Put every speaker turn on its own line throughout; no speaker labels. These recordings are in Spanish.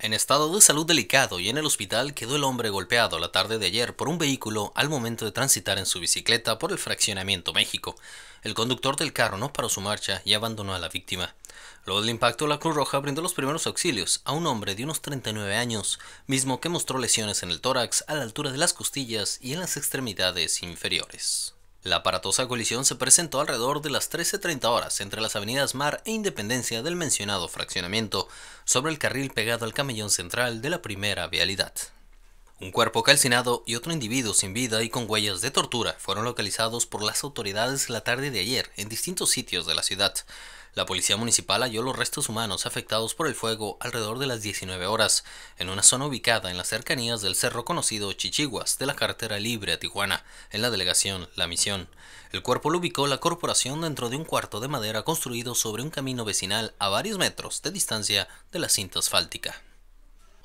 En estado de salud delicado y en el hospital quedó el hombre golpeado la tarde de ayer por un vehículo al momento de transitar en su bicicleta por el fraccionamiento México. El conductor del carro no paró su marcha y abandonó a la víctima. Luego del impacto, la Cruz Roja brindó los primeros auxilios a un hombre de unos 39 años, mismo que mostró lesiones en el tórax a la altura de las costillas y en las extremidades inferiores. La aparatosa colisión se presentó alrededor de las 13.30 horas entre las avenidas Mar e Independencia del mencionado fraccionamiento, sobre el carril pegado al camellón central de la primera vialidad. Un cuerpo calcinado y otro individuo sin vida y con huellas de tortura fueron localizados por las autoridades la tarde de ayer en distintos sitios de la ciudad. La policía municipal halló los restos humanos afectados por el fuego alrededor de las 19 horas, en una zona ubicada en las cercanías del cerro conocido Chichiguas de la carretera libre a Tijuana, en la delegación La Misión. El cuerpo lo ubicó la corporación dentro de un cuarto de madera construido sobre un camino vecinal a varios metros de distancia de la cinta asfáltica.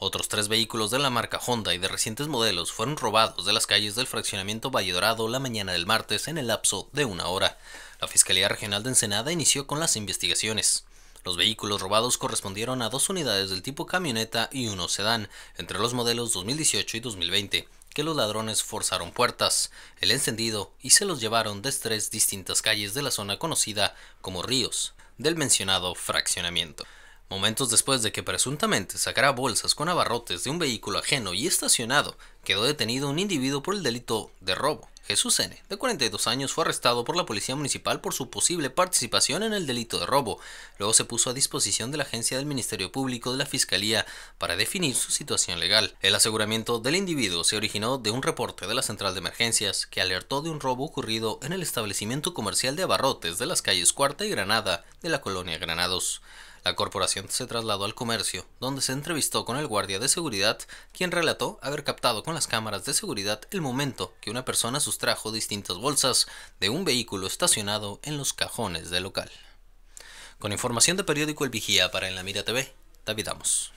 Otros tres vehículos de la marca Honda y de recientes modelos fueron robados de las calles del fraccionamiento Valle Dorado la mañana del martes en el lapso de una hora. La Fiscalía Regional de Ensenada inició con las investigaciones. Los vehículos robados correspondieron a dos unidades del tipo camioneta y uno sedán, entre los modelos 2018 y 2020, que los ladrones forzaron puertas, el encendido y se los llevaron desde tres distintas calles de la zona conocida como Ríos, del mencionado fraccionamiento. Momentos después de que presuntamente sacara bolsas con abarrotes de un vehículo ajeno y estacionado, quedó detenido un individuo por el delito de robo. Jesús N., de 42 años, fue arrestado por la Policía Municipal por su posible participación en el delito de robo. Luego se puso a disposición de la agencia del Ministerio Público de la Fiscalía para definir su situación legal. El aseguramiento del individuo se originó de un reporte de la Central de Emergencias que alertó de un robo ocurrido en el establecimiento comercial de abarrotes de las calles Cuarta y Granada de la colonia Granados. La corporación se trasladó al comercio, donde se entrevistó con el guardia de seguridad, quien relató haber captado con las cámaras de seguridad el momento que una persona sustrajo distintas bolsas de un vehículo estacionado en los cajones del local. Con información de periódico El Vigía para En la Mira TV, David Amos.